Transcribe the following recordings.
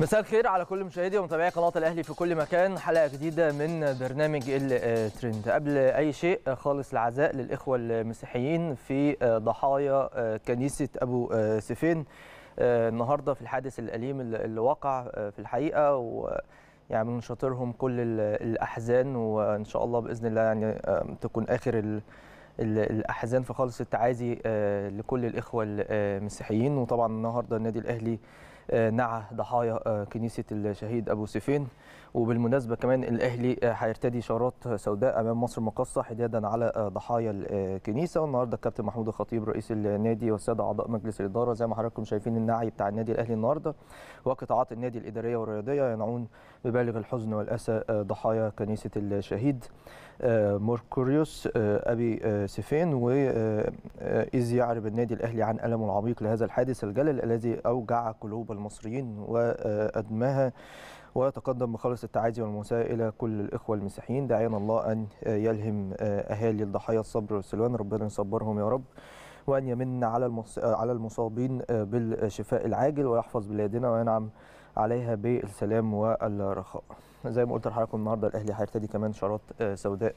مساء الخير على كل مشاهدي ومتابعي قناه الاهلي في كل مكان حلقه جديده من برنامج الترند قبل اي شيء خالص العزاء للاخوه المسيحيين في آه، ضحايا آه، كنيسه ابو آه، سيفين النهارده في الحادث الاليم اللي وقع في الحقيقه و يعني من شاطرهم كل الاحزان وان شاء الله باذن الله يعني تكون اخر الاحزان فخالص التعازي لكل الاخوه المسيحيين وطبعا النهارده النادي الاهلي آه، نعى ضحايا آه، كنيسة الشهيد أبو سيفين وبالمناسبه كمان الاهلي آه، هيرتدي شارات سوداء امام مصر مقصة حدادا على آه، ضحايا آه، الكنيسه والنهارده الكابتن محمود الخطيب رئيس النادي والساده اعضاء مجلس الاداره زي ما حضراتكم شايفين النعي بتاع النادي الاهلي النهارده وقطاعات النادي الاداريه والرياضيه ينعون ببالغ الحزن والاسى ضحايا كنيسه الشهيد موركوريوس ابي سيفين واذ يعرب النادي الاهلي عن المه العميق لهذا الحادث الجلل الذي اوجع قلوب المصريين وادماها ويتقدم بخالص التعازي والمساء إلى كل الإخوة المسيحيين دعينا الله أن يلهم آه، أهالي الضحايا الصبر والسلوان ربنا يصبرهم يا رب وأن يمن على آه، على المصابين آه، بالشفاء العاجل ويحفظ بلادنا وينعم عليها بالسلام والرخاء زي ما قلت لحضراتكم النهارده الاهلي هيرتدي كمان شارات سوداء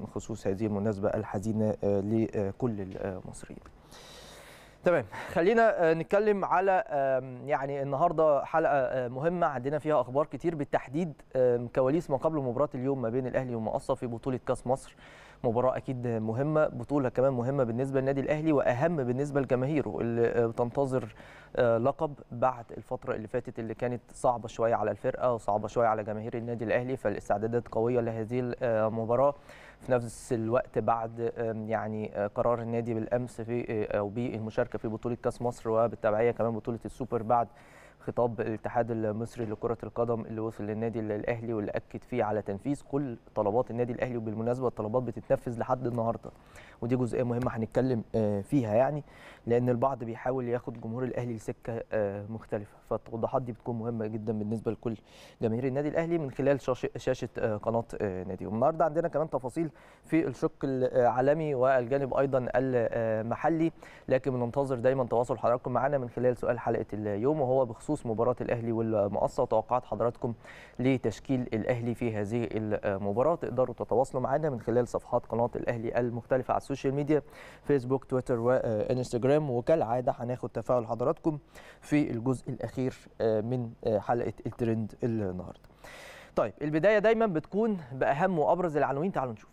بخصوص هذه المناسبه الحزينه لكل المصريين تمام خلينا آه، نتكلم على يعني النهارده حلقه آه، مهمه عندنا فيها اخبار كتير بالتحديد كواليس ما قبل مباراه اليوم ما بين الاهلي ومقصه في بطوله كاس مصر مباراه اكيد مهمه بطوله كمان مهمه بالنسبه للنادي الاهلي واهم بالنسبه لجماهيره اللي آه، بتنتظر لقب بعد الفتره اللي فاتت اللي كانت صعبه شويه على الفرقه وصعبه شويه على جماهير النادي الاهلي فالاستعدادات قويه لهذه المباراه في نفس الوقت بعد يعني آه، قرار النادي بالامس في آه، او بالمشاركه في بطوله كاس مصر وبالتبعيه كمان بطوله السوبر بعد خطاب الاتحاد المصري لكرة القدم اللي وصل للنادي الأهلي واللي أكد فيه على تنفيذ كل طلبات النادي الأهلي وبالمناسبة الطلبات بتتنفذ لحد النهاردة ودي جزئيه مهمه هنتكلم آه، فيها يعني لان البعض بيحاول ياخد جمهور الاهلي لسكه آه، مختلفه فالتوضيحات دي بتكون مهمه جدا بالنسبه لكل جماهير النادي الاهلي من خلال شاشه آه، قناه نادي النهارده عندنا كمان تفاصيل في الشق العالمي والجانب ايضا المحلي لكن بننتظر دايما تواصل حضراتكم معنا من خلال سؤال حلقه اليوم وهو بخصوص مباراه الاهلي والمقصه وتوقعات حضراتكم لتشكيل الاهلي في هذه المباراه تقدروا تتواصلوا معنا من خلال صفحات قناه الاهلي المختلفه على السوشيال ميديا فيسبوك تويتر وانستجرام آه، وكالعاده هناخد تفاعل حضراتكم في الجزء الاخير آه، من آه، حلقه الترند النهارده. طيب البدايه دايما بتكون باهم وابرز العناوين تعالوا نشوف.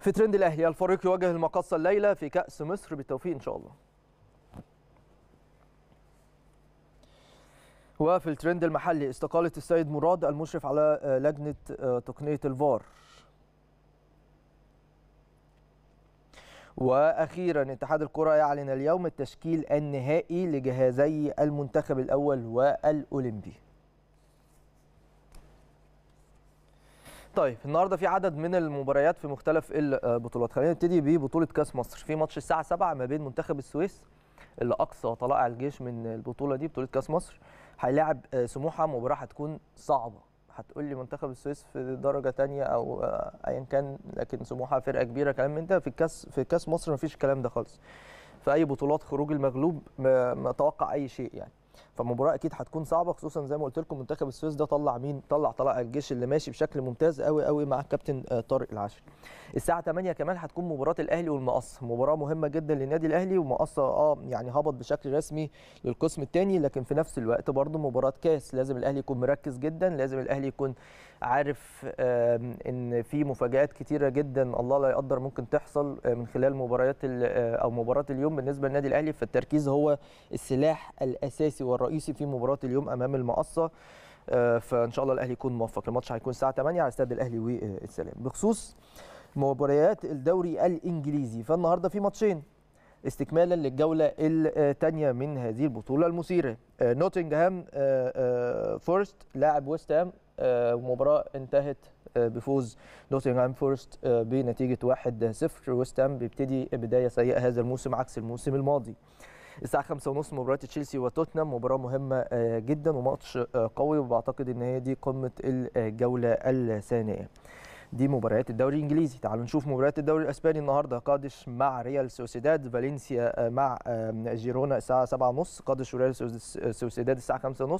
في ترند الاهلي الفريق يواجه المقصه الليله في كاس مصر بالتوفيق ان شاء الله. وفي الترند المحلي استقالة السيد مراد المشرف على لجنة تقنية الفار واخيرا اتحاد الكره يعلن اليوم التشكيل النهائي لجهازي المنتخب الاول والاولمبي طيب النهارده في عدد من المباريات في مختلف البطولات خلينا نبتدي ببطوله كاس مصر في ماتش الساعه 7 ما بين منتخب السويس اللي اقصى طلائع الجيش من البطوله دي بطوله كاس مصر هيلاعب سموحه مباراه هتكون صعبه هتقول لي منتخب السويس في درجه تانية او آه، ايا كان لكن سموحه فرقه كبيره كلام من ده في الكاس في كاس مصر مفيش الكلام ده خالص في اي بطولات خروج المغلوب ما اتوقع اي شيء يعني فمباراه اكيد هتكون صعبه خصوصا زي ما قلت لكم منتخب السويس ده طلع مين طلع طلائع الجيش اللي ماشي بشكل ممتاز قوي قوي مع الكابتن آه، طارق العاشر الساعه 8 كمان هتكون مباراه الاهلي والمقص مباراه مهمه جدا للنادي الاهلي ومقص اه يعني هبط بشكل رسمي للقسم الثاني لكن في نفس الوقت برضه مباراه كاس لازم الاهلي يكون مركز جدا لازم الاهلي يكون عارف ان في مفاجات كتيره جدا الله لا يقدر ممكن تحصل آه، من خلال مباريات آه، او مباراه اليوم بالنسبه للنادي الاهلي فالتركيز هو السلاح الاساسي الرئيسي في مباراه اليوم امام المقصه آه، فان شاء الله الاهلي يكون موفق الماتش هيكون الساعه 8 على استاد الاهلي والسلام آه، بخصوص مباريات الدوري الانجليزي فالنهارده في ماتشين استكمالا للجوله الثانيه من هذه البطوله المثيره آه، نوتنغهام فورست لاعب ويست هام مباراه انتهت بفوز نوتنغهام فورست بنتيجه 1-0 ويست هام بيبتدي بدايه سيئه هذا الموسم عكس الموسم الماضي الساعه 5:30 مباراه تشيلسي وتوتنهام مباراه مهمه آه، جدا وماتش آه، قوي وبعتقد ان هي دي قمه الجوله الثانيه دي مباريات الدوري الانجليزي تعالوا نشوف مباريات الدوري الاسباني النهارده قادش مع ريال سوسيداد فالنسيا آه، مع جيرونا الساعه 7:30 قادش وريال سوسيداد الساعه 5:30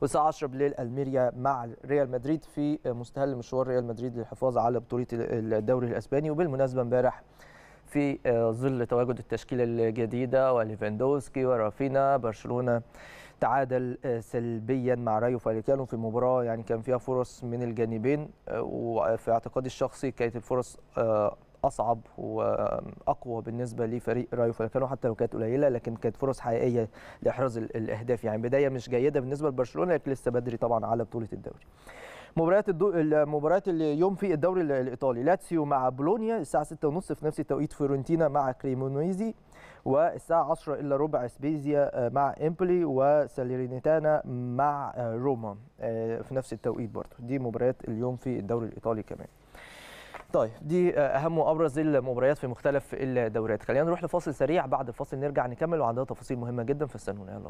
والساعه 10 بالليل الميريا مع ريال مدريد في مستهل مشوار ريال مدريد للحفاظ على بطوله الدوري الاسباني وبالمناسبه امبارح في آه، ظل تواجد التشكيله الجديده وليفاندوسكي ورافينا برشلونه تعادل آه، سلبيا مع رايو فاليكانو في مباراه يعني كان فيها فرص من الجانبين آه، وفي اعتقادي الشخصي كانت الفرص اصعب واقوى بالنسبه لفريق رايو فالكانو حتى لو كانت قليله لكن كانت فرص حقيقيه لاحراز الاهداف يعني بدايه مش جيده بالنسبه لبرشلونه لكن لسه بدري طبعا على بطوله الدوري. مباريات الدو... مباريات اليوم في الدوري الايطالي لاتسيو مع بولونيا الساعه 6:30 في نفس التوقيت فيورنتينا مع كريمونيزي والساعه 10 الا ربع سبيزيا آه، مع امبولي وساليرينيتانا مع آه، روما آه، في نفس التوقيت برضه دي مباريات اليوم في الدوري الايطالي كمان طيب دي اهم وابرز المباريات في مختلف الدوريات خلينا نروح لفاصل سريع بعد الفاصل نرجع نكمل وعندنا تفاصيل مهمه جدا في يلا بينا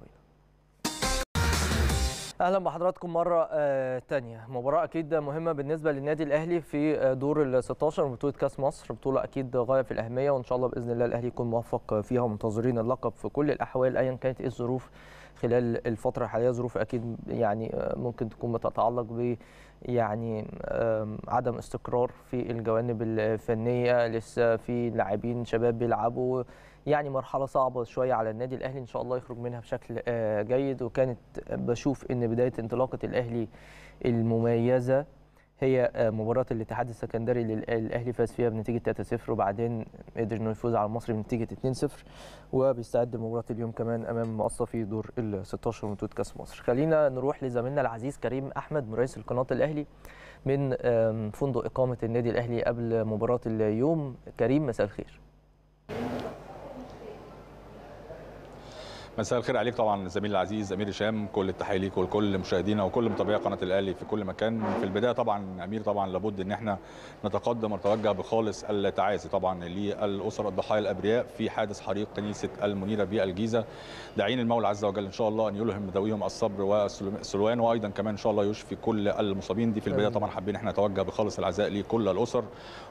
اهلا بحضراتكم مره آه، تانية مباراه اكيد مهمه بالنسبه للنادي الاهلي في آه، دور ال 16 بطوله كاس مصر بطوله اكيد غايه في الاهميه وان شاء الله باذن الله الاهلي يكون موفق فيها ومنتظرين اللقب في كل الاحوال ايا كانت ايه الظروف خلال الفتره الحاليه ظروف اكيد يعني آه، ممكن تكون بتتعلق ب يعني عدم استقرار في الجوانب الفنيه لسه في لاعبين شباب بيلعبوا يعني مرحله صعبه شويه على النادي الاهلي ان شاء الله يخرج منها بشكل آه، جيد وكانت آه، بشوف ان بدايه انطلاقه الاهلي المميزه هي آه، مباراه الاتحاد السكندري اللي الاهلي فاز فيها بنتيجه 3-0 وبعدين قدر انه يفوز على المصري بنتيجه 2-0 وبيستعد لمباراه اليوم كمان امام مقصه في دور ال 16 من بطوله كاس مصر. خلينا نروح لزميلنا العزيز كريم احمد رئيس القناه الاهلي من فندق اقامه النادي الاهلي قبل مباراه اليوم. كريم مساء الخير. مساء الخير عليك طبعا الزميل العزيز امير هشام كل التحيه ليك ولكل مشاهدينا وكل متابعي قناه الاهلي في كل مكان في البدايه طبعا امير طبعا لابد ان احنا نتقدم ونتوجه بخالص التعازي طبعا للاسر الضحايا الابرياء في حادث حريق كنيسه المنيره بالجيزه داعين المولى عز وجل ان شاء الله ان يلهم ذويهم الصبر والسلوان وايضا كمان ان شاء الله يشفي كل المصابين دي في البدايه طبعا حابين احنا نتوجه بخالص العزاء لكل الاسر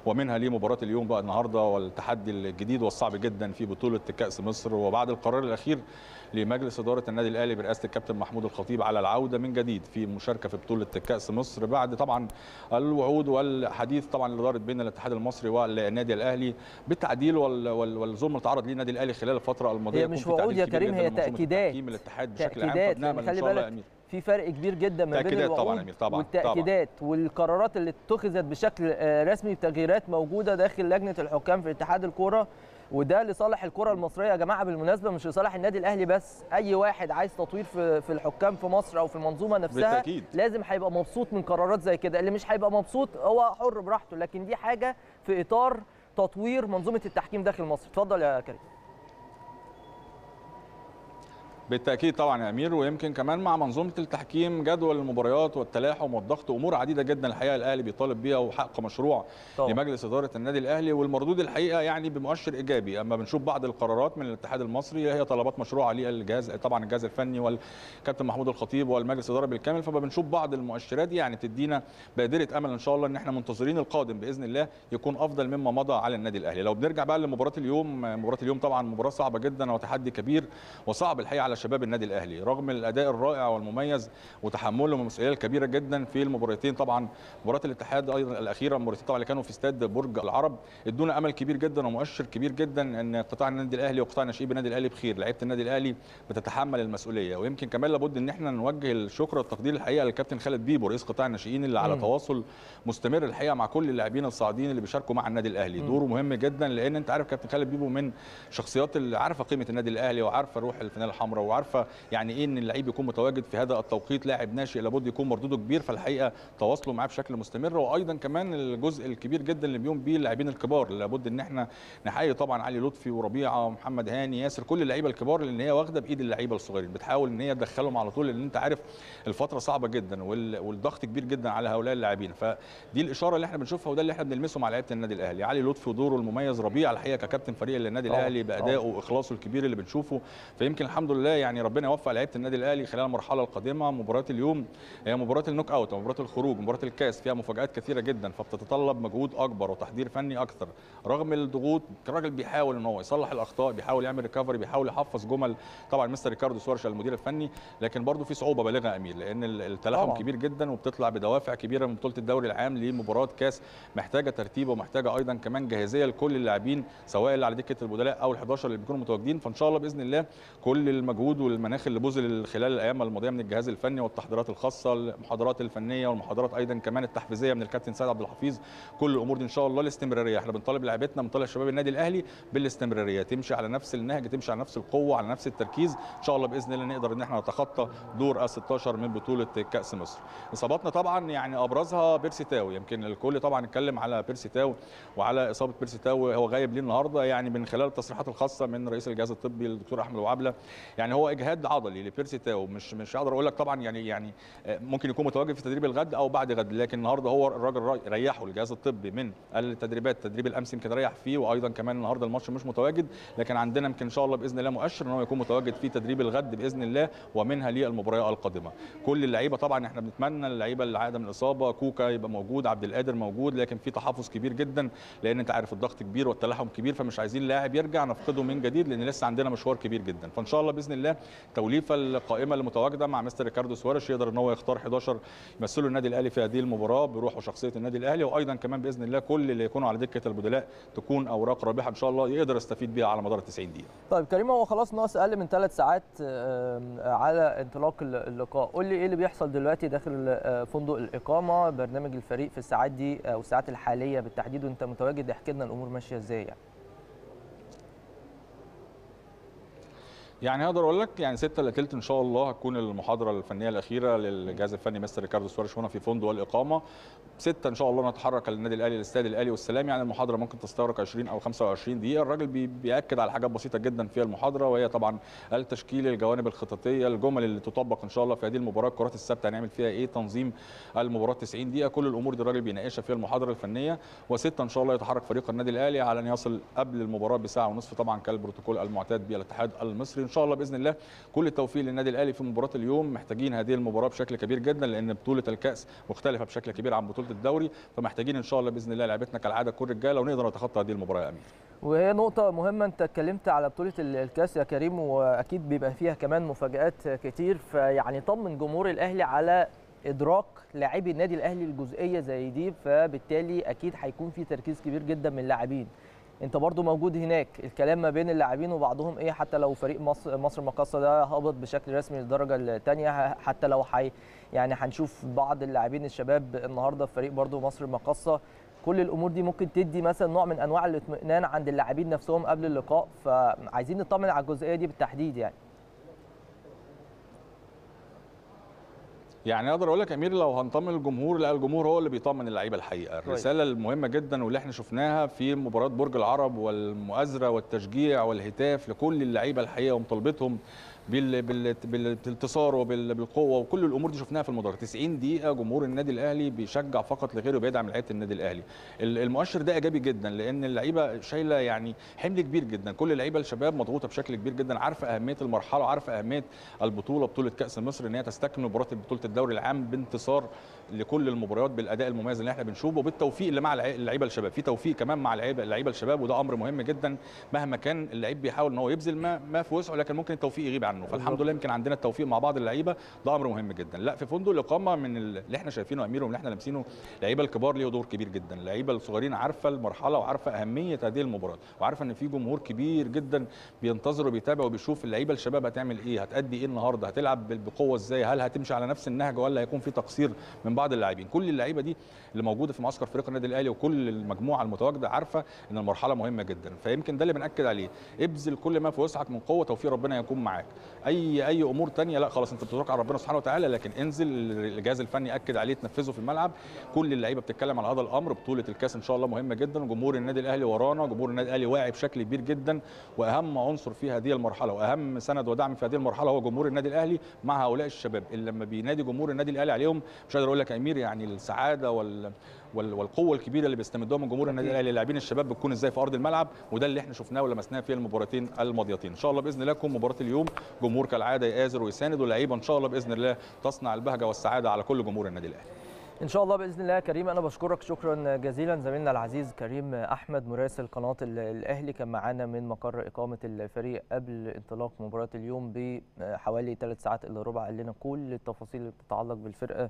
ومنها لمباراه اليوم بقى النهارده والتحدي الجديد والصعب جدا في بطوله كاس مصر وبعد القرار الاخير لمجلس إدارة النادي الأهلي برئاسة الكابتن محمود الخطيب على العودة من جديد في المشاركة في بطولة كأس مصر بعد طبعا الوعود والحديث طبعا اللي دارت بين الاتحاد المصري والنادي الأهلي بالتعديل والظلم اللي تعرض ليه النادي الأهلي خلال الفترة الماضية هي مش وعود يا كريم هي تأكيدات تحكيم الاتحاد بشكل عام يعني خلي إن شاء الله أمير في فرق كبير جدا ما بين الوعود طبعا أمير طبعا والتأكيدات طبعا والقرارات اللي اتخذت بشكل آه، رسمي بتغييرات موجودة داخل لجنة الحكام في اتحاد الكورة وده لصالح الكره المصريه يا جماعه بالمناسبه مش لصالح النادي الاهلي بس اي واحد عايز تطوير في في الحكام في مصر او في المنظومه نفسها بالتأكيد. لازم هيبقى مبسوط من قرارات زي كده اللي مش هيبقى مبسوط هو حر براحته لكن دي حاجه في اطار تطوير منظومه التحكيم داخل مصر اتفضل يا كريم بالتاكيد طبعا يا امير ويمكن كمان مع منظومه التحكيم جدول المباريات والتلاحم والضغط امور عديده جدا الحقيقه الاهلي بيطالب بيها وحق مشروع طبعا. لمجلس اداره النادي الاهلي والمردود الحقيقه يعني بمؤشر ايجابي اما بنشوف بعض القرارات من الاتحاد المصري هي طلبات مشروعه للجهاز طبعا الجهاز الفني والكابتن محمود الخطيب والمجلس الاداره بالكامل فبنشوف بعض المؤشرات يعني تدينا بادره امل ان شاء الله ان احنا منتظرين القادم باذن الله يكون افضل مما مضى على النادي الاهلي لو بنرجع بقى لمباراه اليوم مباراه اليوم طبعا مباراه صعبه جدا وتحدي كبير وصعب الحقيقه على شباب النادي الاهلي رغم الاداء الرائع والمميز وتحملهم المسؤوليه الكبيره جدا في المباراتين طبعا مباراه الاتحاد ايضا الاخيره المباراتين طبعا اللي كانوا في استاد برج العرب ادونا امل كبير جدا ومؤشر كبير جدا ان قطاع النادي الاهلي وقطاع ناشئين النادي الاهلي بخير لعيبه النادي الاهلي بتتحمل المسؤوليه ويمكن كمان لابد ان احنا نوجه الشكر والتقدير الحقيقه للكابتن خالد بيبو رئيس قطاع الناشئين اللي على م. تواصل مستمر الحقيقه مع كل اللاعبين الصاعدين اللي بيشاركوا مع النادي الاهلي دوره مهم جدا لان انت عارف كابتن خالد بيبو من شخصيات اللي عارفه قيمه النادي الاهلي وعارفه روح الفنانه الحمراء وعارفه يعني ايه ان اللعيب يكون متواجد في هذا التوقيت لاعب ناشئ لابد يكون مردوده كبير فالحقيقه تواصلوا معاه بشكل مستمر وايضا كمان الجزء الكبير جدا اللي بيقوم بيه اللاعبين الكبار لابد ان احنا نحيي طبعا علي لطفي وربيعه ومحمد هاني ياسر كل اللعيبه الكبار لان هي واخده بايد اللعيبه الصغيرين بتحاول ان هي تدخلهم على طول لان انت عارف الفتره صعبه جدا والضغط كبير جدا على هؤلاء اللاعبين فدي الاشاره اللي احنا بنشوفها وده اللي احنا بنلمسه مع لعيبه النادي الاهلي علي لطفي ودوره المميز ربيع الحقيقه ككابتن فريق النادي الاهلي بادائه واخلاصه الكبير اللي بنشوفه فيمكن الحمد لله يعني ربنا يوفق لعيبه النادي الاهلي خلال المرحله القادمه مباراه اليوم هي مباراه النوك اوت مباراه الخروج مباراه الكاس فيها مفاجات كثيره جدا فبتتطلب مجهود اكبر وتحضير فني اكثر رغم الضغوط الراجل بيحاول ان هو يصلح الاخطاء بيحاول يعمل ريكفري بيحاول يحفظ جمل طبعا مستر ريكاردو سوارش المدير الفني لكن برضه في صعوبه بالغه امير لان التلاحم كبير جدا وبتطلع بدوافع كبيره من بطوله الدوري العام لمباراه كاس محتاجه ترتيب ومحتاجه ايضا كمان جاهزيه لكل اللاعبين سواء اللي على دكه البدلاء او ال11 اللي بيكونوا متواجدين فان شاء الله باذن الله كل المجهود المجهود والمناخ اللي بذل خلال الايام الماضيه من الجهاز الفني والتحضيرات الخاصه المحاضرات الفنيه والمحاضرات ايضا كمان التحفيزيه من الكابتن سيد عبد الحفيظ كل الامور دي ان شاء الله الاستمراريه احنا بنطالب لعيبتنا بنطالب شباب النادي الاهلي بالاستمراريه تمشي على نفس النهج تمشي على نفس القوه على نفس التركيز ان شاء الله باذن الله نقدر ان احنا نتخطى دور 16 من بطوله كاس مصر اصاباتنا طبعا يعني ابرزها بيرسي تاو يمكن الكل طبعا اتكلم على بيرسي تاو وعلى اصابه بيرسي تاو هو غايب ليه النهارده يعني من خلال التصريحات الخاصه من رئيس الجهاز الطبي الدكتور احمد وعبله يعني يعني هو اجهاد عضلي لبيرسي تاو مش مش هقدر اقول لك طبعا يعني يعني ممكن يكون متواجد في تدريب الغد او بعد غد لكن النهارده هو الراجل ريحه الجهاز الطبي من التدريبات تدريب الامس يمكن ريح فيه وايضا كمان النهارده الماتش مش متواجد لكن عندنا يمكن ان شاء الله باذن الله مؤشر ان هو يكون متواجد في تدريب الغد باذن الله ومنها للمباريات القادمه كل اللعيبه طبعا احنا بنتمنى اللعيبه اللي عاده من الاصابه كوكا يبقى موجود عبد القادر موجود لكن في تحفظ كبير جدا لان انت عارف الضغط كبير والتلاحم كبير فمش عايزين لاعب يرجع نفقده من جديد لان لسه عندنا مشوار كبير جدا فان شاء الله باذن الله توليفه القائمه المتواجده مع مستر ريكاردو سواريش يقدر ان هو يختار 11 يمثلوا النادي الاهلي في هذه المباراه بروح وشخصيه النادي الاهلي وايضا كمان باذن الله كل اللي يكونوا على دكه البدلاء تكون اوراق رابحه ان شاء الله يقدر يستفيد بيها على مدار ال 90 دقيقه. طيب كريم هو خلاص ناقص اقل من ثلاث ساعات على انطلاق اللقاء، قول لي ايه اللي بيحصل دلوقتي داخل آه، فندق الاقامه، برنامج الفريق في الساعات دي او آه، الساعات الحاليه بالتحديد وانت متواجد احكي لنا الامور ماشيه ازاي يعني. يعني هقدر اقول لك يعني 6 الا ثلث ان شاء الله هتكون المحاضره الفنيه الاخيره للجهاز الفني مستر ريكاردو سواريش هنا في فندق الاقامه 6 ان شاء الله نتحرك للنادي الاهلي للاستاد الاهلي والسلام يعني المحاضره ممكن تستغرق 20 او 25 دقيقه الراجل بياكد على حاجات بسيطه جدا في المحاضره وهي طبعا التشكيل الجوانب الخططيه الجمل اللي تطبق ان شاء الله في هذه المباراه الكرات الثابته هنعمل فيها ايه تنظيم المباراه 90 دقيقه كل الامور دي الراجل بيناقشها في المحاضره الفنيه و6 ان شاء الله يتحرك فريق النادي الاهلي على ان يصل قبل المباراه بساعه ونصف طبعا كالبروتوكول المعتاد بالاتحاد المصري ان شاء الله باذن الله كل التوفيق للنادي الاهلي في مباراه اليوم محتاجين هذه المباراه بشكل كبير جدا لان بطوله الكاس مختلفه بشكل كبير عن بطوله الدوري فمحتاجين ان شاء الله باذن الله لعبتنا كالعاده كل رجاله ونقدر نتخطى هذه المباراه يا امير وهي نقطة مهمة أنت اتكلمت على بطولة الكاس يا كريم وأكيد بيبقى فيها كمان مفاجآت كتير فيعني طمن جمهور الأهلي على ادراك لاعبي النادي الاهلي الجزئيه زي دي فبالتالي اكيد هيكون في تركيز كبير جدا من اللاعبين انت برضو موجود هناك الكلام ما بين اللاعبين وبعضهم ايه حتى لو فريق مصر مصر مقاصه ده هبط بشكل رسمي للدرجه الثانيه حتى لو حي يعني هنشوف بعض اللاعبين الشباب النهارده في فريق برضو مصر مقاصه كل الامور دي ممكن تدي مثلا نوع من انواع الاطمئنان عند اللاعبين نفسهم قبل اللقاء فعايزين نطمن على الجزئيه دي بالتحديد يعني يعني اقدر اقول لك امير لو هنطمن الجمهور لا الجمهور هو اللي بيطمن اللعيبه الحقيقه الرساله المهمه جدا واللي احنا شفناها في مباراه برج العرب والمؤازره والتشجيع والهتاف لكل اللعيبه الحقيقه ومطالبتهم بالانتصار وبالقوه وكل الامور دي شفناها في المباراه 90 دقيقه جمهور النادي الاهلي بيشجع فقط لغيره وبيدعم لعيبه النادي الاهلي المؤشر ده ايجابي جدا لان اللعيبه شايله يعني حمل كبير جدا كل اللعيبه الشباب مضغوطه بشكل كبير جدا عارفه اهميه المرحله وعارفه اهميه البطوله بطوله كاس مصر ان هي تستكمل مباراه بطوله الدوري العام بانتصار لكل المباريات بالاداء المميز اللي احنا بنشوفه وبالتوفيق اللي مع اللعيبه الشباب في توفيق كمان مع اللعيبه الشباب وده امر مهم جدا مهما كان اللعيب بيحاول ان هو يبذل ما ما في وسعه لكن ممكن التوفيق يغيب عنه فالحمد لله يمكن عندنا التوفيق مع بعض اللعيبه ده امر مهم جدا لا في فندق الاقامه من اللي احنا شايفينه ومن اللي احنا لامسينه اللعيبه الكبار ليه دور كبير جدا اللعيبه الصغيرين عارفه المرحله وعارفه اهميه هذه المباراه وعارفه ان في جمهور كبير جدا بينتظر وبيتابع وبيشوف اللعيبه الشباب هتعمل ايه هتأدي ايه النهارده هتلعب بقوه ازاي هل هتمشي على نفس النهج ولا هيكون في تقصير من بعض اللاعبين كل اللعيبه دي اللي موجوده في معسكر فريق النادي الاهلي وكل المجموعه المتواجده عارفه ان المرحله مهمه جدا فيمكن ده اللي بناكد عليه ابذل كل ما في وسعك من قوه توفيق ربنا يكون معاك اي اي امور ثانيه لا خلاص انت بتتوكل على ربنا سبحانه وتعالى لكن انزل الجهاز الفني اكد عليه تنفذه في الملعب كل اللعيبه بتتكلم على هذا الامر بطوله الكاس ان شاء الله مهمه جدا جمهور النادي الاهلي ورانا جمهور النادي الاهلي واعي بشكل كبير جدا واهم عنصر في هذه المرحله واهم سند ودعم في هذه المرحله هو جمهور النادي الاهلي مع هؤلاء الشباب اللي لما بينادي جمهور النادي الاهلي عليهم مش قادر اقول كامير يعني السعاده وال والقوه الكبيره اللي بيستمدوها من جمهور النادي الاهلي لاعبين الشباب بتكون ازاي في ارض الملعب وده اللي احنا شفناه ولمسناه في المباراتين الماضيتين ان شاء الله باذن الله تكون مباراه اليوم جمهور كالعاده يآزر ويساند واللعيبه ان شاء الله باذن الله تصنع البهجه والسعاده على كل جمهور النادي الاهلي ان شاء الله باذن الله كريم انا بشكرك شكرا جزيلا زميلنا العزيز كريم احمد مراسل قناه الاهلي كان معانا من مقر اقامه الفريق قبل انطلاق مباراه اليوم بحوالي ثلاث ساعات الا ربع قال لنا كل التفاصيل اللي بتتعلق بالفرقه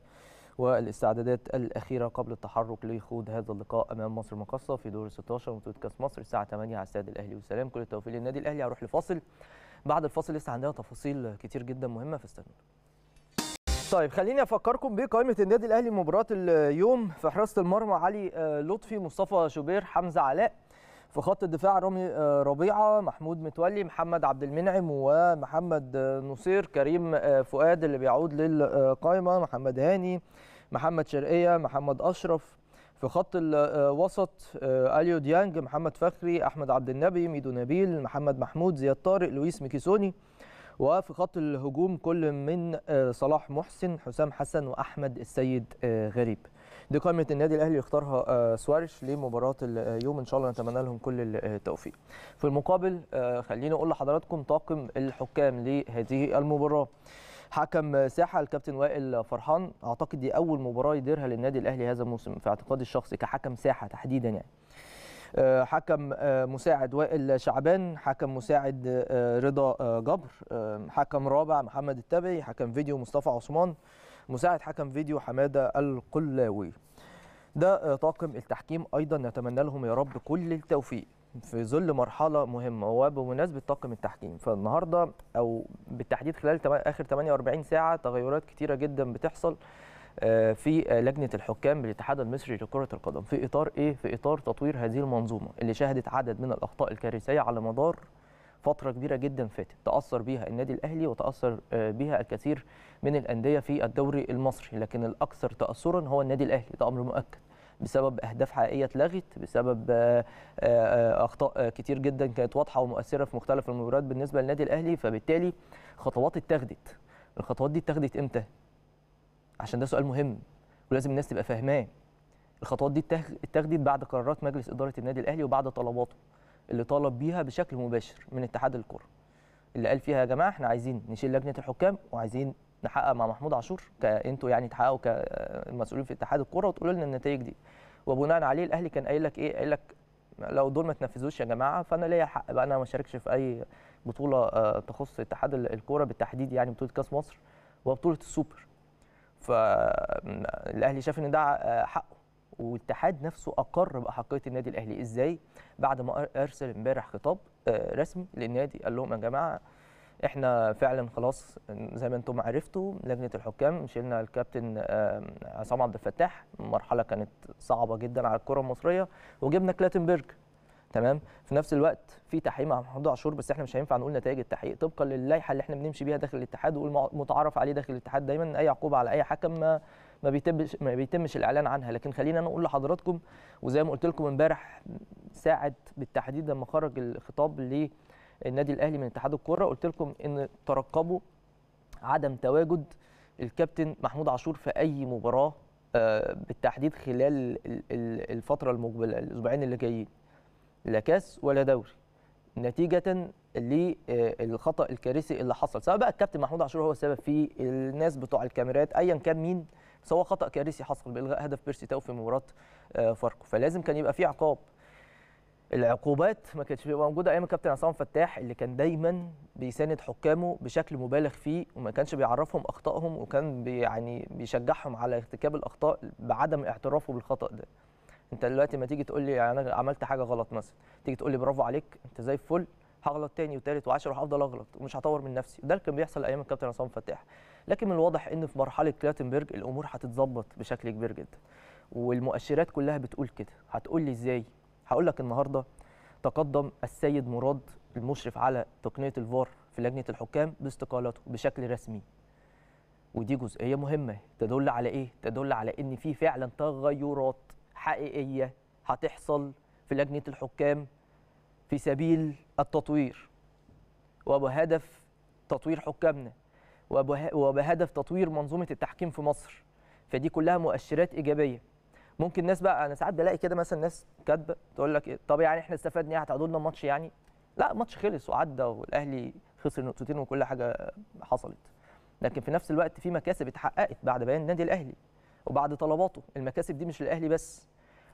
والاستعدادات الأخيرة قبل التحرك لخوض هذا اللقاء أمام مصر المقصه في دور 16 من كأس مصر الساعة 8 على استاد الأهلي والسلام كل التوفيق للنادي الأهلي هروح لفاصل بعد الفاصل لسه عندنا تفاصيل كتير جدا مهمة فاستنونا طيب خليني افكركم بقائمه النادي الاهلي مباراه اليوم في حراسه المرمى علي آه، لطفي مصطفى شوبير حمزه علاء في خط الدفاع رامي آه، ربيعه محمود متولي محمد عبد المنعم ومحمد آه، نصير كريم آه، فؤاد اللي بيعود للقائمه محمد هاني محمد شرقيه محمد اشرف في خط الوسط اليو ديانج محمد فخري احمد عبد النبي ميدو نبيل محمد محمود زياد طارق لويس ميكيسوني وفي خط الهجوم كل من صلاح محسن حسام حسن واحمد السيد غريب دي قائمه النادي الاهلي اختارها آه، سواريش لمباراه اليوم آه، ان شاء الله نتمنى لهم كل آه، التوفيق في المقابل خليني اقول لحضراتكم طاقم الحكام لهذه المباراه حكم ساحه الكابتن وائل فرحان اعتقد دي اول مباراه يديرها للنادي الاهلي هذا الموسم في اعتقادي الشخصي كحكم ساحه تحديدا يعني حكم مساعد وائل شعبان حكم مساعد رضا جبر حكم رابع محمد التبعي حكم فيديو مصطفى عثمان مساعد حكم فيديو حماده القلاوي ده طاقم التحكيم ايضا نتمنى لهم يا رب كل التوفيق في ظل مرحله مهمه وبمناسبه طاقم التحكيم فالنهارده او بالتحديد خلال اخر 48 ساعه تغيرات كتيره جدا بتحصل آه، في لجنه الحكام بالاتحاد المصري لكره القدم في اطار ايه في اطار تطوير هذه المنظومه اللي شهدت عدد من الاخطاء الكارثيه على مدار فتره كبيره جدا فاتت تاثر بيها النادي الاهلي وتاثر آه، بيها الكثير من الانديه في الدوري المصري لكن الاكثر تاثرا هو النادي الاهلي ده امر مؤكد بسبب اهداف حقيقيه اتلغت بسبب آه، آه، اخطاء كتير جدا كانت واضحه ومؤثره في مختلف المباريات بالنسبه للنادي الاهلي فبالتالي خطوات اتخذت الخطوات دي اتخذت امتى عشان ده سؤال مهم ولازم الناس تبقى فاهماه الخطوات دي اتخذت بعد قرارات مجلس اداره النادي الاهلي وبعد طلباته اللي طالب بيها بشكل مباشر من اتحاد الكره اللي قال فيها يا جماعه احنا عايزين نشيل لجنه الحكام وعايزين نحقق مع محمود عاشور كانتوا يعني تحققوا كمسؤولين في اتحاد الكره وتقولوا لنا النتائج دي وبناء عليه الاهلي كان قايل لك ايه قايل لك لو دول ما تنفذوش يا جماعه فانا ليا حق بقى انا ما اشاركش في اي بطوله آه، تخص اتحاد الكوره بالتحديد يعني بطوله كاس مصر وبطوله السوبر فالاهلي شاف ان ده آه، حقه والاتحاد نفسه اقر باحقيه النادي الاهلي ازاي بعد ما ارسل امبارح خطاب آه، رسمي للنادي قال لهم يا جماعه احنا فعلا خلاص زي ما انتم عرفتوا لجنه الحكام شلنا الكابتن عصام عبد الفتاح مرحله كانت صعبه جدا على الكره المصريه وجبنا كلاتنبرج تمام في نفس الوقت في تحقيق مع محمود عاشور بس احنا مش هينفع نقول نتائج التحقيق طبقا للائحه اللي احنا بنمشي بيها داخل الاتحاد والمتعارف عليه داخل الاتحاد دايما اي عقوبه على اي حكم ما بيتمش ما بيتمش الاعلان عنها لكن خلينا نقول لحضراتكم وزي ما قلت لكم امبارح ساعه بالتحديد لما خرج الخطاب للنادي الاهلي من اتحاد الكره قلت لكم ان ترقبوا عدم تواجد الكابتن محمود عاشور في اي مباراه آه، بالتحديد خلال الفتره المقبله الاسبوعين اللي جايين لا كاس ولا دوري نتيجه للخطا آه، الكارثي اللي حصل سواء بقى الكابتن محمود عاشور هو السبب فيه الناس بتوع الكاميرات ايا كان مين سواء خطا كارثي حصل بالغاء هدف بيرسي تاو في مباراه آه، فاركو فلازم كان يبقى في عقاب العقوبات ما كانتش بتبقى موجوده ايام الكابتن عصام فتاح اللي كان دايما بيساند حكامه بشكل مبالغ فيه وما كانش بيعرفهم اخطائهم وكان بي يعني بيشجعهم على ارتكاب الاخطاء بعدم اعترافه بالخطا ده انت دلوقتي ما تيجي تقول لي يعني انا عملت حاجه غلط مثلا تيجي تقول لي برافو عليك انت زي الفل هغلط تاني وتالت وعشرة وهفضل اغلط ومش هطور من نفسي ده اللي كان بيحصل ايام الكابتن عصام فتاح لكن من الواضح ان في مرحله كلاتنبرج الامور هتتظبط بشكل كبير جدا والمؤشرات كلها بتقول كده هتقول لي ازاي هقول لك النهارده تقدم السيد مراد المشرف على تقنيه الفار في لجنه الحكام باستقالته بشكل رسمي ودي جزئيه مهمه تدل على ايه تدل على ان في فعلا تغيرات حقيقيه هتحصل في لجنه الحكام في سبيل التطوير وبهدف تطوير حكامنا وبهدف تطوير منظومه التحكيم في مصر فدي كلها مؤشرات ايجابيه ممكن ناس بقى انا ساعات بلاقي كده مثلا ناس كاتبه تقول لك إيه؟ طب يعني احنا استفدنا ايه لنا الماتش يعني لا ماتش خلص وعدى والاهلي خسر نقطتين وكل حاجه حصلت لكن في نفس الوقت في مكاسب اتحققت بعد بيان النادي الاهلي وبعد طلباته المكاسب دي مش للاهلي بس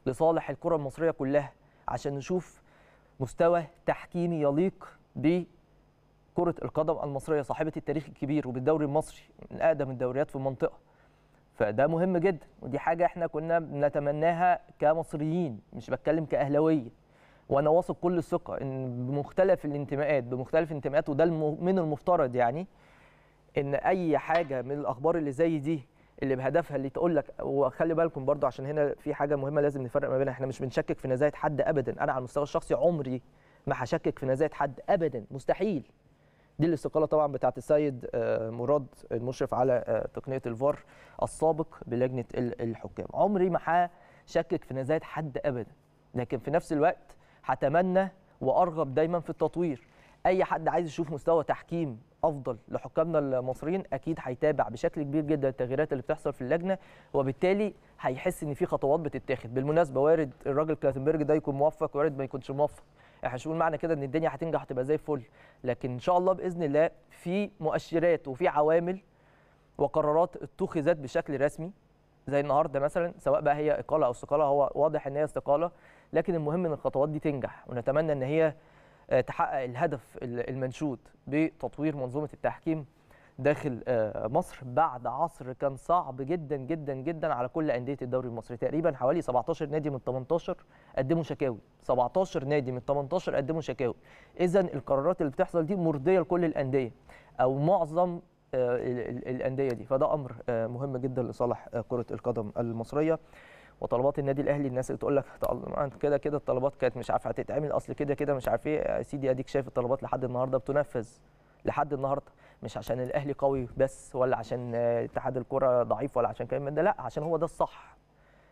لصالح الكره المصريه كلها عشان نشوف مستوى تحكيمي يليق كرة القدم المصرية صاحبة التاريخ الكبير وبالدوري المصري من أقدم الدوريات في المنطقة فده مهم جدا ودي حاجة احنا كنا بنتمناها كمصريين مش بتكلم كأهلاوية وأنا واثق كل الثقة إن بمختلف الانتماءات بمختلف الانتماءات وده من المفترض يعني إن أي حاجة من الأخبار اللي زي دي اللي بهدفها اللي تقول لك وخلي بالكم برضو عشان هنا في حاجه مهمه لازم نفرق ما بينها احنا مش بنشكك في نزاهه حد ابدا انا على المستوى الشخصي عمري ما هشكك في نزاهه حد ابدا مستحيل دي الاستقاله طبعا بتاعه السيد آه، مراد المشرف على آه، تقنيه الفار السابق بلجنه الحكام عمري ما شكك في نزاهه حد ابدا لكن في نفس الوقت هتمنى وارغب دايما في التطوير اي حد عايز يشوف مستوى تحكيم افضل لحكامنا المصريين اكيد هيتابع بشكل كبير جدا التغييرات اللي بتحصل في اللجنه وبالتالي هيحس ان في خطوات بتتاخد بالمناسبه وارد الراجل كلاتنبرج ده يكون موفق وارد ما يكونش موفق احنا مش بنقول معنى كده ان الدنيا هتنجح وتبقى زي الفل لكن ان شاء الله باذن الله في مؤشرات وفي عوامل وقرارات اتخذت بشكل رسمي زي النهارده مثلا سواء بقى هي اقاله او استقاله هو واضح ان هي استقاله لكن المهم ان الخطوات دي تنجح ونتمنى ان هي آه، تحقق الهدف المنشود بتطوير منظومه التحكيم داخل آه، مصر بعد عصر كان صعب جدا جدا جدا على كل انديه الدوري المصري تقريبا حوالي 17 نادي من 18 قدموا شكاوي 17 نادي من 18 قدموا شكاوي اذا القرارات اللي بتحصل دي مرضيه لكل الانديه او معظم آه، الانديه دي فده امر آه، مهم جدا لصالح كره القدم المصريه وطلبات النادي الاهلي الناس اللي تقول لك كده كده الطلبات كانت مش عارفه هتتعمل اصل كده كده مش عارف ايه يا سيدي اديك شايف الطلبات لحد النهارده بتنفذ لحد النهارده مش عشان الاهلي قوي بس ولا عشان اتحاد الكره ضعيف ولا عشان كلام من ده لا عشان هو ده الصح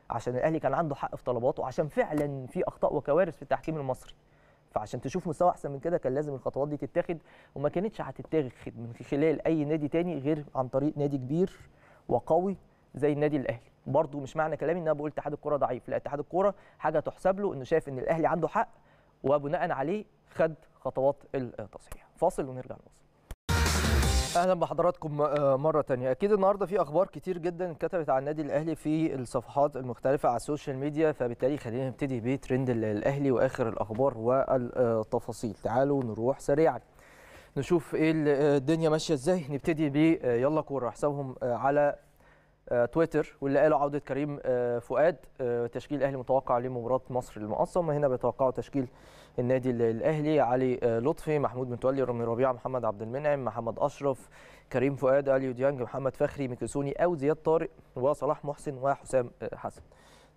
عشان الاهلي كان عنده حق في طلباته عشان فعلا في اخطاء وكوارث في التحكيم المصري فعشان تشوف مستوى احسن من كده كان لازم الخطوات دي تتاخد وما كانتش هتتاخد من خلال اي نادي تاني غير عن طريق نادي كبير وقوي زي النادي الاهلي برضه مش معنى كلامي ان انا بقول اتحاد الكوره ضعيف لا اتحاد الكوره حاجه تحسب له انه شايف ان الاهلي عنده حق وبناء عليه خد خطوات التصحيح فاصل ونرجع نوصل اهلا بحضراتكم آه، مره تانية اكيد النهارده في اخبار كتير جدا اتكتبت عن النادي الاهلي في الصفحات المختلفه على السوشيال ميديا فبالتالي خلينا نبتدي بترند الاهلي واخر الاخبار والتفاصيل تعالوا نروح سريعا نشوف ايه الدنيا ماشيه ازاي نبتدي ب آه، يلا كوره حسابهم آه، على تويتر واللي قالوا عوده كريم فؤاد تشكيل الاهلي متوقع لمباراه مصر المقصه هنا بيتوقعوا تشكيل النادي الاهلي علي آه، لطفي محمود متولي رامي ربيعه محمد عبد المنعم محمد اشرف كريم فؤاد اليو ديانج محمد فخري ميكسوني او زياد طارق وصلاح محسن وحسام آه، حسن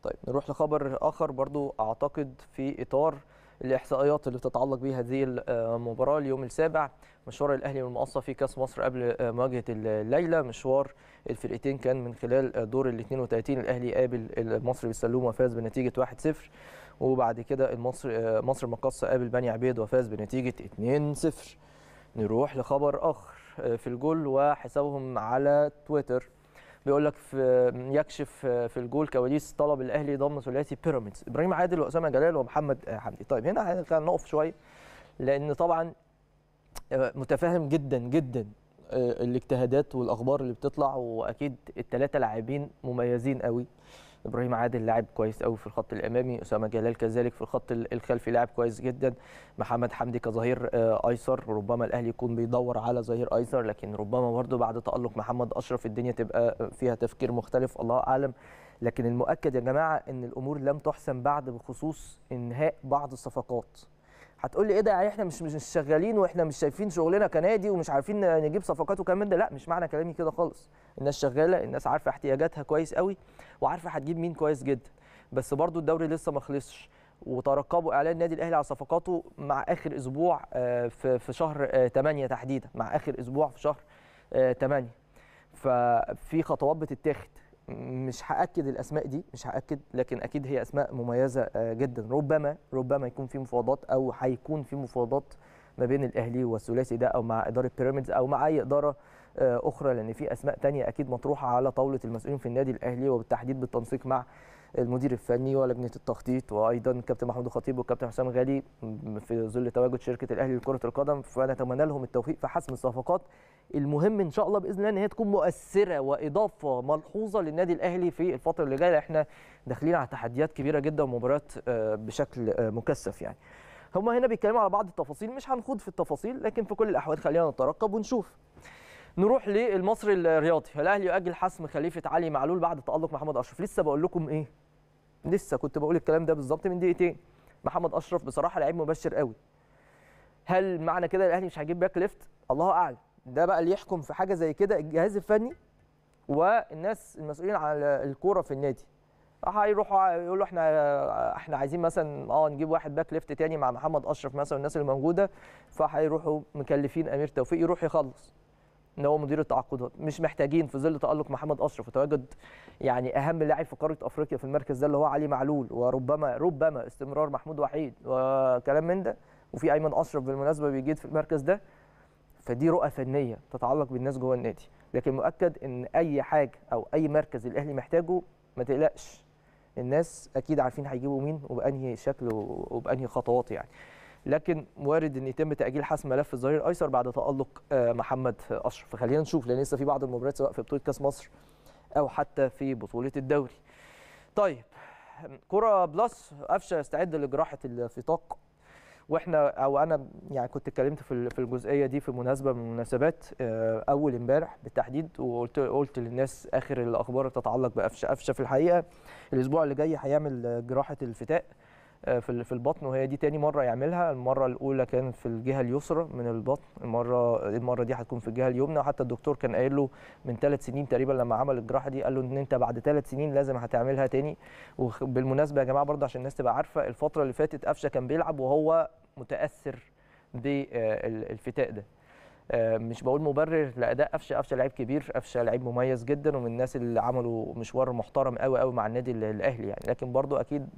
طيب نروح لخبر اخر برضو اعتقد في اطار الاحصائيات اللي تتعلق بها هذه المباراه آه، اليوم السابع مشوار الاهلي والمقصه في كاس مصر قبل مواجهه الليله مشوار الفرقتين كان من خلال دور ال 32 الاهلي قابل المصري بالسلومه وفاز بنتيجه 1-0 وبعد كده المصر آه، مصر مقصة قابل بني عبيد وفاز بنتيجة 2-0 نروح لخبر آخر آه، في الجول وحسابهم على تويتر بيقول لك في آه، يكشف في الجول كواليس طلب الاهلي ضم ثلاثي بيراميدز ابراهيم عادل واسامه جلال ومحمد حمدي طيب هنا نقف شويه لان طبعا متفاهم جدا جدا الاجتهادات والاخبار اللي بتطلع واكيد الثلاثه لاعبين مميزين قوي ابراهيم عادل لاعب كويس قوي في الخط الامامي اسامه جلال كذلك في الخط الخلفي لاعب كويس جدا محمد حمدي كظهير آه، ايسر ربما الاهلي يكون بيدور على ظهير ايسر لكن ربما برضه بعد تالق محمد اشرف الدنيا تبقى فيها تفكير مختلف الله اعلم لكن المؤكد يا جماعه ان الامور لم تحسم بعد بخصوص انهاء بعض الصفقات هتقول لي ايه ده يعني احنا مش مش شغالين واحنا مش شايفين شغلنا كنادي ومش عارفين نجيب صفقات وكلام من ده لا مش معنى كلامي كده خالص الناس شغاله الناس عارفه احتياجاتها كويس قوي وعارفه هتجيب مين كويس جدا بس برضو الدوري لسه ما خلصش وترقبوا اعلان النادي الاهلي على صفقاته مع اخر اسبوع آه، في في شهر 8 آه، تحديدا مع اخر اسبوع في شهر 8 آه، ففي خطوات بتتاخد مش هاكد الاسماء دي مش هاكد لكن اكيد هي اسماء مميزه آه، جدا ربما ربما يكون في مفاوضات او هيكون في مفاوضات ما بين الاهلي والثلاثي ده او مع اداره بيراميدز او مع اي اداره آه، اخرى لان في اسماء تانية اكيد مطروحه على طاوله المسؤولين في النادي الاهلي وبالتحديد بالتنسيق مع المدير الفني ولجنه التخطيط وايضا كابتن محمود الخطيب والكابتن حسام غالي في ظل تواجد شركه الاهلي لكره القدم فنتمنى لهم التوفيق في حسم الصفقات المهم ان شاء الله باذن الله ان هي تكون مؤثره واضافه ملحوظه للنادي الاهلي في الفتره اللي جايه احنا داخلين على تحديات كبيره جدا ومباريات آه، بشكل آه، مكثف يعني هما هنا بيتكلموا على بعض التفاصيل مش هنخوض في التفاصيل لكن في كل الاحوال خلينا نترقب ونشوف نروح للمصري الرياضي الاهلي يؤجل حسم خليفه علي معلول بعد تالق محمد اشرف لسه بقول لكم ايه لسه كنت بقول الكلام ده بالظبط من دقيقتين محمد اشرف بصراحه لعيب مبشر قوي هل معنى كده الاهلي مش هيجيب باك ليفت الله اعلم ده بقى اللي يحكم في حاجه زي كده الجهاز الفني والناس المسؤولين على الكوره في النادي راح يروحوا يقولوا احنا احنا عايزين مثلا اه نجيب واحد باك ليفت تاني مع محمد اشرف مثلا والناس اللي موجوده فهيروحوا مكلفين امير توفيق يروح يخلص ان هو مدير التعاقدات مش محتاجين في ظل تالق محمد اشرف وتواجد يعني اهم لاعب في قاره افريقيا في المركز ده اللي هو علي معلول وربما ربما استمرار محمود وحيد وكلام من ده وفي ايمن اشرف بالمناسبه بيجيد في المركز ده فدي رؤى فنيه تتعلق بالناس جوه النادي لكن مؤكد ان اي حاجه او اي مركز الاهلي محتاجه ما تقلقش الناس اكيد عارفين هيجيبوا مين وبانهي شكل وبانهي خطوات يعني لكن وارد ان يتم تاجيل حسم ملف الظهير الايسر بعد تالق آه، محمد اشرف فخلينا نشوف لان لسه في بعض المباريات سواء في بطوله كاس مصر او حتى في بطوله الدوري طيب كره بلس قفشه يستعد لجراحه الفطاق واحنا او انا يعني كنت اتكلمت في في الجزئيه دي في مناسبه من المناسبات آه، اول امبارح بالتحديد وقلت قلت للناس اخر الاخبار تتعلق بقفشه قفشه في الحقيقه الاسبوع اللي جاي هيعمل جراحه الفتاء آه، في في البطن وهي دي تاني مره يعملها المره الاولى كان في الجهه اليسرى من البطن المره المره دي هتكون في الجهه اليمنى وحتى الدكتور كان قايل له من ثلاث سنين تقريبا لما عمل الجراحه دي قال له ان انت بعد ثلاث سنين لازم هتعملها تاني وبالمناسبه يا جماعه برضه عشان الناس تبقى عارفه الفتره اللي فاتت قفشه كان بيلعب وهو متاثر بالفتاء آه، ده آه، مش بقول مبرر لاداء قفشه قفشه لعيب كبير قفشه لعيب مميز جدا ومن الناس اللي عملوا مشوار محترم قوي قوي مع النادي الاهلي يعني لكن برضه اكيد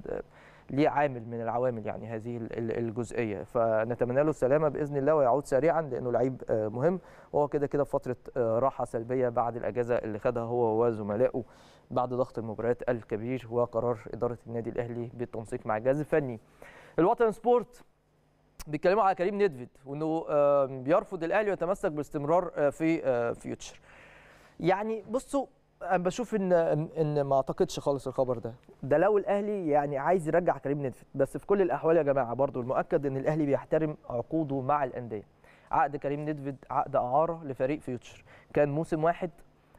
ليه عامل من العوامل يعني هذه الجزئيه فنتمنى له السلامه باذن الله ويعود سريعا لانه لعيب آه، مهم وهو كده كده في فتره آه، راحه سلبيه بعد الاجازه اللي خدها هو وزملائه بعد ضغط المباريات الكبير وقرار اداره النادي الاهلي بالتنسيق مع الجهاز الفني. الوطن سبورت بيتكلموا على كريم نيدفيد وانه بيرفض الاهلي ويتمسك باستمرار آه، في فيوتشر. يعني بصوا انا بشوف ان ان ما اعتقدش خالص الخبر ده ده لو الاهلي يعني عايز يرجع كريم نيدفيد بس في كل الاحوال يا جماعه برضو المؤكد ان الاهلي بيحترم عقوده مع الانديه عقد كريم نيدفيد عقد اعاره لفريق فيوتشر كان موسم واحد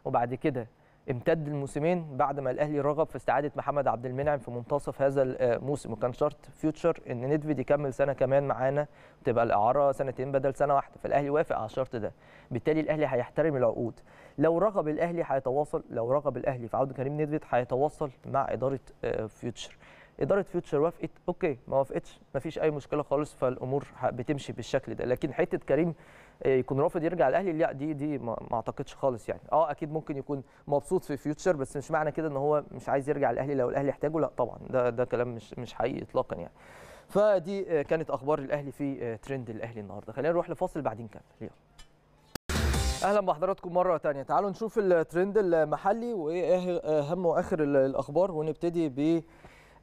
وبعد كده امتد الموسمين بعد ما الاهلي رغب في استعاده محمد عبد المنعم في منتصف هذا الموسم آه، وكان شرط فيوتشر ان ندفيد يكمل سنه كمان معانا وتبقى الاعاره سنتين بدل سنه واحده فالاهلي وافق على الشرط ده بالتالي الاهلي هيحترم العقود لو رغب الاهلي هيتواصل لو رغب الاهلي في عوده كريم ندفيد هيتواصل مع اداره فيوتشر آه، اداره فيوتشر وافقت اوكي ما وافقتش ما فيش اي مشكله خالص فالامور بتمشي بالشكل ده لكن حته كريم آه، يكون رافض يرجع الاهلي لا دي دي ما اعتقدش خالص يعني اه اكيد ممكن يكون مبسوط في فيوتشر بس مش معنى كده ان هو مش عايز يرجع الاهلي لو الاهلي احتاجه لا طبعا ده ده كلام مش مش حقيقي اطلاقا يعني فدي آه، كانت اخبار الاهلي في ترند آه، الاهلي النهارده خلينا نروح لفاصل بعدين كمل يلا اهلا بحضراتكم مره ثانيه تعالوا نشوف الترند المحلي وايه اهم واخر الاخبار ونبتدي ب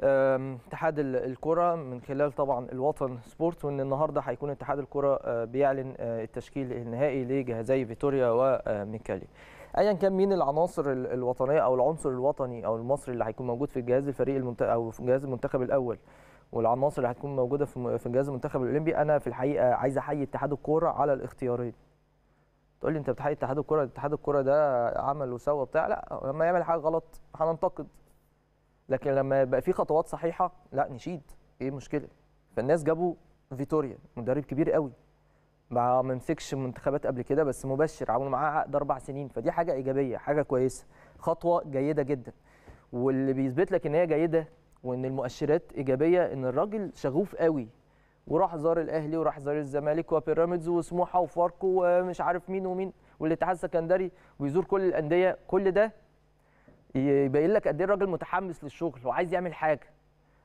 اتحاد الكره من خلال طبعا الوطن سبورت وان النهارده هيكون اتحاد الكره آه، بيعلن آه، التشكيل النهائي لجهازي فيتوريا وميكالي آه، ايا كان مين العناصر الوطنيه او العنصر الوطني او المصري اللي هيكون موجود في الجهاز الفريق او في جهاز المنتخب الاول والعناصر اللي هتكون موجوده في في جهاز المنتخب الاولمبي انا في الحقيقه عايز احيي اتحاد الكوره على الاختيارين تقول لي انت بتحيي اتحاد الكوره اتحاد الكوره ده عمل وسوى بتاع لا لما يعمل حاجه غلط هننتقد لكن لما يبقى في خطوات صحيحه لا نشيد ايه المشكله فالناس جابوا فيتوريا مدرب كبير قوي ما ممسكش منتخبات قبل كده بس مبشر عملوا معاه عقد اربع سنين فدي حاجه ايجابيه حاجه كويسه خطوه جيده جدا واللي بيثبت لك ان هي جيده وان المؤشرات ايجابيه ان الراجل شغوف قوي وراح زار الاهلي وراح زار الزمالك وبيراميدز وسموحه وفاركو ومش عارف مين ومين والاتحاد السكندري ويزور كل الانديه كل ده يبين لك قد ايه الراجل متحمس للشغل وعايز يعمل حاجه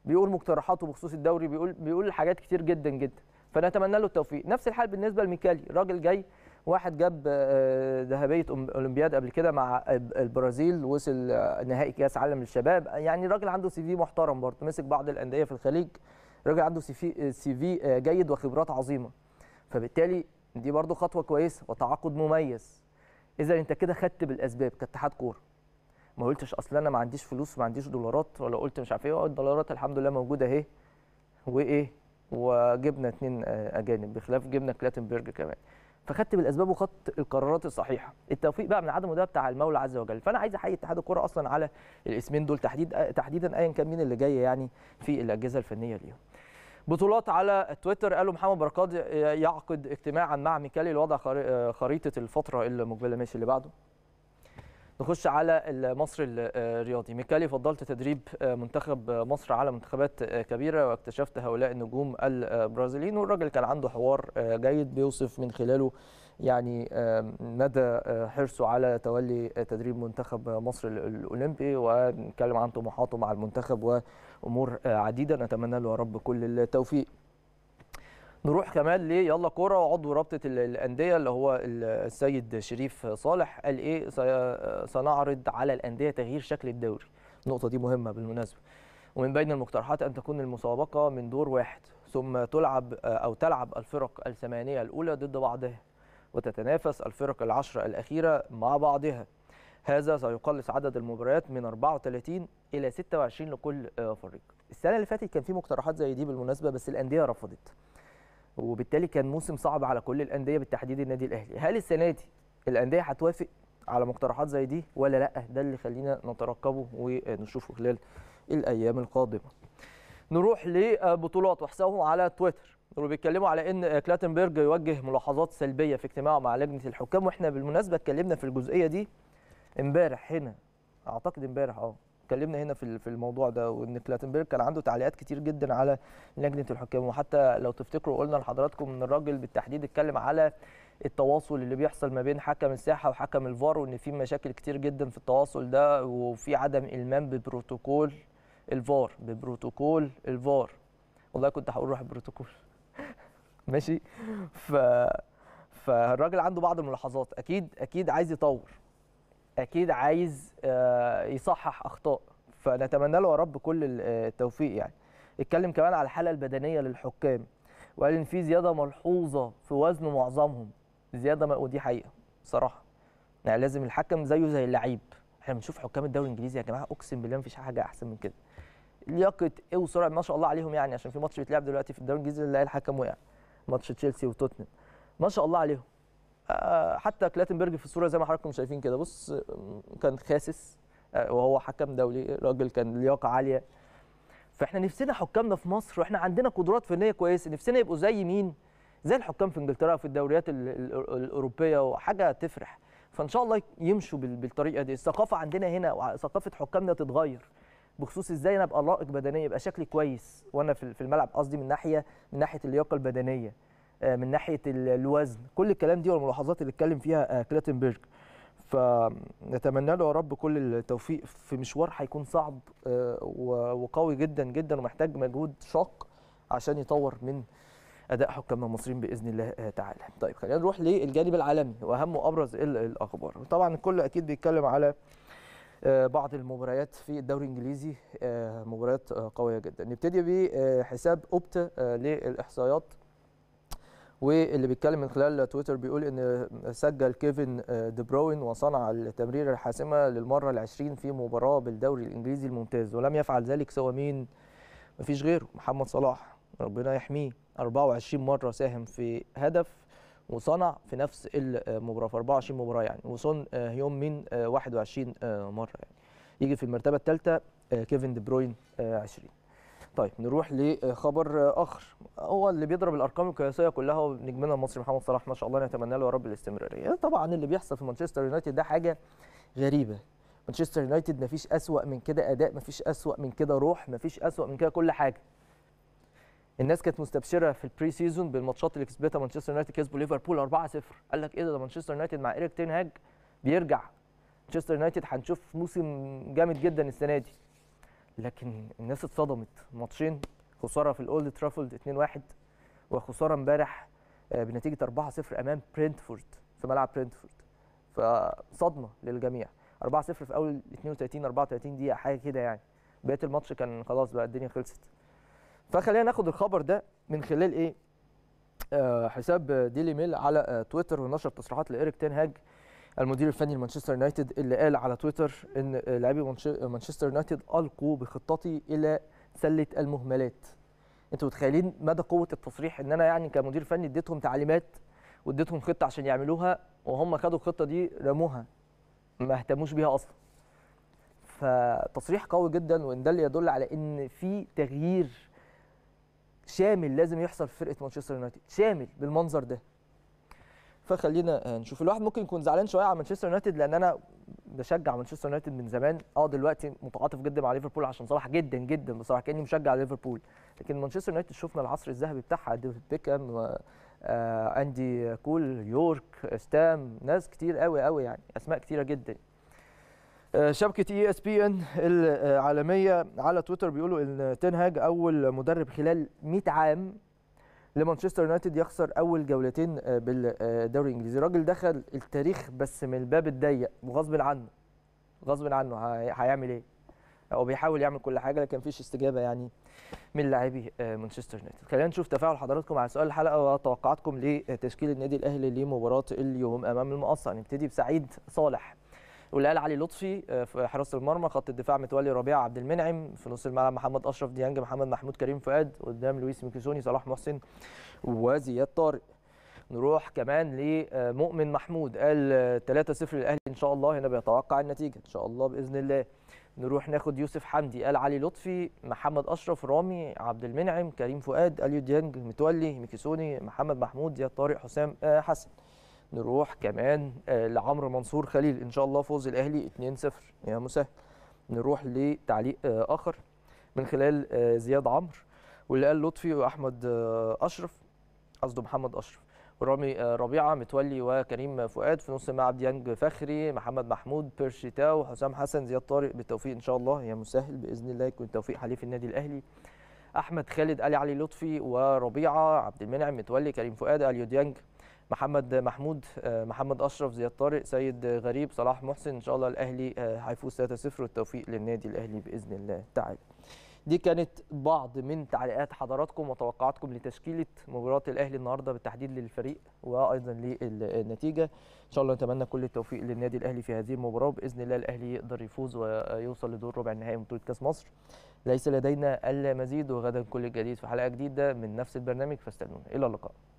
بيقول مقترحاته بخصوص الدوري بيقول بيقول حاجات كتير جدا جدا فنتمنى له التوفيق نفس الحال بالنسبه لميكالي راجل جاي واحد جاب آه، ذهبيه اولمبياد قبل كده مع البرازيل وصل آه، نهائي كاس عالم للشباب يعني راجل عنده سي في محترم برضه مسك بعض الانديه في الخليج راجل عنده سي في آه، سي في جيد وخبرات عظيمه فبالتالي دي برضه خطوه كويسه وتعاقد مميز اذا انت كده خدت بالاسباب كاتحاد كوره ما قلتش اصل انا ما عنديش فلوس ما عنديش دولارات ولا قلت مش عارف ايه آه، الدولارات الحمد لله موجوده اهي وايه وجبنا اثنين آه، اجانب بخلاف جبنا كلاتنبرج كمان فخدت بالاسباب وخدت القرارات الصحيحه التوفيق بقى من عدمه ده بتاع المولى عز وجل فانا عايز احيي اتحاد الكره اصلا على الاسمين دول تحديد آه، تحديدا ايا كان مين اللي جاي يعني في الاجهزه الفنيه ليهم بطولات على تويتر قالوا محمد بركات يعقد اجتماعا مع ميكالي لوضع خريطه الفتره المقبله ماشي اللي بعده نخش على المصري آه، الرياضي ميكالي فضلت تدريب آه، منتخب آه، مصر على منتخبات كبيره واكتشفت هؤلاء النجوم البرازيليين والراجل كان عنده حوار جيد بيوصف من خلاله يعني مدى حرصه على تولي تدريب منتخب مصر الاولمبي ونتكلم عن طموحاته مع المنتخب وامور عديده نتمنى له يا رب كل التوفيق نروح كمان ليلا كوره وعضو رابطه الانديه اللي هو السيد شريف صالح قال ايه سنعرض على الانديه تغيير شكل الدوري النقطه دي مهمه بالمناسبه ومن بين المقترحات ان تكون المسابقه من دور واحد ثم تلعب آه، او تلعب الفرق الثمانيه الاولى ضد بعضها وتتنافس الفرق العشره الاخيره مع بعضها هذا سيقلص عدد المباريات من 34 الى 26 لكل آه، فريق السنه اللي فاتت كان في مقترحات زي دي بالمناسبه بس الانديه رفضت وبالتالي كان موسم صعب على كل الانديه بالتحديد النادي الاهلي هل السنه دي الانديه هتوافق على مقترحات زي دي ولا لا ده اللي خلينا نترقبه ونشوفه خلال الايام القادمه نروح لبطولات وحسابهم على تويتر وبيتكلموا على ان كلاتنبرج يوجه ملاحظات سلبيه في اجتماعه مع لجنه الحكام واحنا بالمناسبه اتكلمنا في الجزئيه دي امبارح هنا اعتقد امبارح اه اتكلمنا هنا في في الموضوع ده وان كلاتنبرج كان عنده تعليقات كتير جدا على لجنه الحكام وحتى لو تفتكروا قلنا لحضراتكم ان الراجل بالتحديد اتكلم على التواصل اللي بيحصل ما بين حكم الساحه وحكم الفار وان في مشاكل كتير جدا في التواصل ده وفي عدم المام ببروتوكول الفار ببروتوكول الفار والله كنت هقول روح البروتوكول ماشي ف فالراجل عنده بعض الملاحظات اكيد اكيد عايز يطور اكيد عايز آه، يصحح اخطاء فنتمنى له يا رب كل آه، التوفيق يعني اتكلم كمان على الحاله البدنيه للحكام وقال ان في زياده ملحوظه في وزن معظمهم زياده ودي حقيقه صراحه يعني لازم الحكم زيه زي اللعيب احنا بنشوف حكام الدوري الانجليزي يا جماعه اقسم بالله مفيش حاجه احسن من كده لياقه ايه وسرعه ما شاء الله عليهم يعني عشان في ماتش بيتلعب دلوقتي في الدوري الانجليزي نلاقي الحكم وقع ماتش تشيلسي وتوتنهام ما شاء الله عليهم حتى كلاتنبرج في الصوره زي ما حضراتكم شايفين كده بص كان خاسس آه، وهو حكم دولي راجل كان لياقه عاليه فاحنا نفسنا حكامنا في مصر واحنا عندنا قدرات فنيه كويسه نفسنا يبقوا زي مين زي الحكام في انجلترا في الدوريات الاوروبيه وحاجه تفرح فان شاء الله يمشوا بالطريقه دي الثقافه عندنا هنا وثقافه حكامنا تتغير بخصوص ازاي انا ابقى لائق بدنيا يبقى شكلي كويس وانا في الملعب قصدي من ناحيه من ناحيه اللياقه البدنيه آه، من ناحيه الوزن كل الكلام دي والملاحظات اللي اتكلم فيها آه، كلاتنبرج فنتمنى له يا رب كل التوفيق في مشوار هيكون صعب آه، وقوي جدا جدا ومحتاج مجهود شاق عشان يطور من اداء حكام المصريين باذن الله تعالى. طيب خلينا نروح للجانب العالمي واهم وابرز الاخبار. طبعا الكل اكيد بيتكلم على بعض المباريات في الدوري الانجليزي مباريات قويه جدا. نبتدي بحساب اوبتا للاحصائيات واللي بيتكلم من خلال تويتر بيقول ان سجل كيفن آه، دي بروين وصنع التمريره الحاسمه للمره العشرين في مباراه بالدوري الانجليزي الممتاز ولم يفعل ذلك سوى مين مفيش غيره محمد صلاح ربنا يحميه 24 مره ساهم في هدف وصنع في نفس المباراه في 24 مباراه يعني وصن هيوم آه، من 21 آه، مره يعني يجي في المرتبه الثالثه كيفن دي بروين 20 طيب نروح لخبر اخر هو اللي بيضرب الارقام القياسيه كلها ونجمنا المصري محمد صلاح ما شاء الله نتمنى له يا رب الاستمراريه طبعا اللي بيحصل في مانشستر يونايتد ده حاجه غريبه مانشستر يونايتد ما فيش اسوا من كده اداء ما فيش اسوا من كده روح ما فيش اسوا من كده كل حاجه الناس كانت مستبشره في البري سيزون بالماتشات اللي كسبتها مانشستر يونايتد كسبوا ليفربول 4-0 قال لك ايه ده مانشستر يونايتد مع ايريك تين هاج بيرجع مانشستر يونايتد هنشوف موسم جامد جدا السنه دي لكن الناس اتصدمت ماتشين خساره في الاولد ترافولد 2-1 وخساره امبارح آه، بنتيجه 4-0 امام برينتفورد في ملعب برينتفورد فصدمه للجميع 4-0 في اول 32 34 دقيقه حاجه كده يعني بقيه الماتش كان خلاص بقى الدنيا خلصت فخلينا ناخد الخبر ده من خلال ايه آه، حساب ديلي ميل على آه، تويتر ونشر تصريحات لايريك تين هاج المدير الفني لمانشستر يونايتد اللي قال على تويتر ان لاعبي مانشستر يونايتد القوا بخطتي الى سله المهملات انتوا متخيلين مدى قوه التصريح ان انا يعني كمدير فني اديتهم تعليمات واديتهم خطه عشان يعملوها وهم خدوا الخطه دي رموها ما اهتموش بيها اصلا فتصريح قوي جدا وان ده اللي يدل على ان في تغيير شامل لازم يحصل في فرقه مانشستر يونايتد شامل بالمنظر ده فخلينا آه، نشوف الواحد ممكن يكون زعلان شويه على مانشستر يونايتد لان انا بشجع مانشستر يونايتد من زمان اه دلوقتي متعاطف جدا مع ليفربول عشان صلاح جدا جدا بصراحه كاني مشجع ليفربول لكن مانشستر يونايتد شفنا العصر الذهبي بتاعها ديفيد بيكام آه، اندي كول يورك ستام ناس كتير قوي قوي يعني اسماء كتيره جدا آه، شبكه اي اس بي ان العالميه على تويتر بيقولوا ان تنهاج اول مدرب خلال 100 عام لمانشستر يونايتد يخسر اول جولتين آه، بالدوري الانجليزي الراجل دخل التاريخ بس من الباب الضيق وغصب عنه غصب عنه هيعمل ايه هو بيحاول يعمل كل حاجه لكن مفيش استجابه يعني من لاعبي آه، مانشستر يونايتد خلينا نشوف تفاعل حضراتكم على سؤال الحلقه وتوقعاتكم لتشكيل النادي الاهلي لمباراه اليوم امام المقصه هنبتدي بسعيد صالح والهلال علي لطفي آه، في حراسه المرمى خط الدفاع متولي ربيع عبد المنعم في نص الملعب محمد اشرف ديانج محمد محمود كريم فؤاد قدام لويس ميكيسوني صلاح محسن وزياد طارق نروح كمان لمؤمن محمود قال 3-0 للاهلي ان شاء الله هنا بيتوقع النتيجه ان شاء الله باذن الله نروح ناخد يوسف حمدي قال علي لطفي محمد اشرف رامي عبد المنعم كريم فؤاد اليو ديانج متولي ميكيسوني محمد محمود زياد طارق حسام آه، حسن نروح كمان آه، لعمرو منصور خليل ان شاء الله فوز الاهلي 2-0 يا مسهل نروح لتعليق آه، اخر من خلال آه، زياد عمرو واللي قال لطفي واحمد اشرف قصده محمد اشرف ورامي ربيعه متولي وكريم فؤاد في نص الملعب ديانج فخري محمد محمود بيرشيتا تاو حسام حسن زياد طارق بالتوفيق ان شاء الله يا مسهل باذن الله يكون توفيق حليف النادي الاهلي احمد خالد علي علي لطفي وربيعه عبد المنعم متولي كريم فؤاد اليو ديانج محمد محمود آه، محمد اشرف زياد طارق سيد غريب صلاح محسن ان شاء الله الاهلي آه، هيفوز 3-0 والتوفيق للنادي الاهلي باذن الله تعالى دي كانت بعض من تعليقات حضراتكم وتوقعاتكم لتشكيله مباراه الاهلي النهارده بالتحديد للفريق وايضا للنتيجه ان شاء الله نتمنى كل التوفيق للنادي الاهلي في هذه المباراه باذن الله الاهلي يقدر يفوز ويوصل لدور ربع النهائي من بطوله كاس مصر ليس لدينا المزيد وغدا كل الجديد في حلقه جديده من نفس البرنامج فاستنونا الى اللقاء